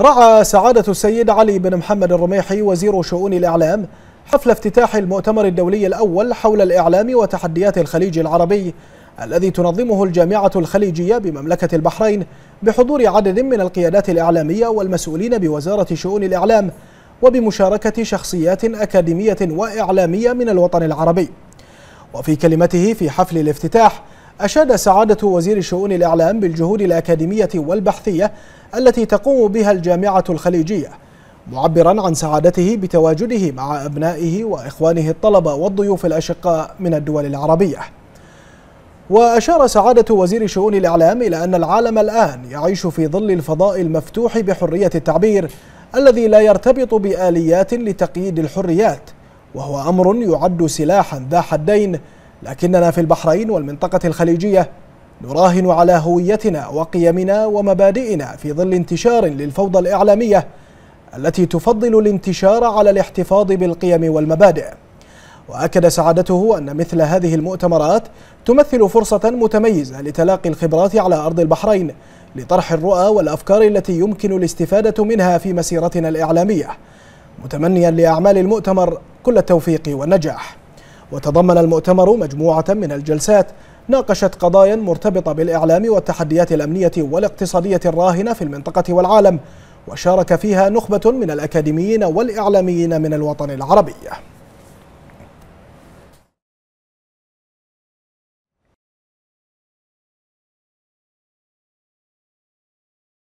رعى سعادة السيد علي بن محمد الرميحي وزير شؤون الإعلام حفل افتتاح المؤتمر الدولي الأول حول الإعلام وتحديات الخليج العربي الذي تنظمه الجامعة الخليجية بمملكة البحرين بحضور عدد من القيادات الإعلامية والمسؤولين بوزارة شؤون الإعلام وبمشاركة شخصيات أكاديمية وإعلامية من الوطن العربي وفي كلمته في حفل الافتتاح أشاد سعادة وزير شؤون الإعلام بالجهود الأكاديمية والبحثية التي تقوم بها الجامعة الخليجية معبرا عن سعادته بتواجده مع أبنائه وإخوانه الطلبة والضيوف الأشقاء من الدول العربية وأشار سعادة وزير شؤون الإعلام إلى أن العالم الآن يعيش في ظل الفضاء المفتوح بحرية التعبير الذي لا يرتبط بآليات لتقييد الحريات وهو أمر يعد سلاحا ذا حدين لكننا في البحرين والمنطقة الخليجية نراهن على هويتنا وقيمنا ومبادئنا في ظل انتشار للفوضى الإعلامية التي تفضل الانتشار على الاحتفاظ بالقيم والمبادئ وأكد سعادته أن مثل هذه المؤتمرات تمثل فرصة متميزة لتلاقي الخبرات على أرض البحرين لطرح الرؤى والأفكار التي يمكن الاستفادة منها في مسيرتنا الإعلامية متمنيا لأعمال المؤتمر كل التوفيق والنجاح وتضمن المؤتمر مجموعة من الجلسات ناقشت قضايا مرتبطة بالإعلام والتحديات الأمنية والاقتصادية الراهنة في المنطقة والعالم وشارك فيها نخبة من الأكاديميين والإعلاميين من الوطن العربي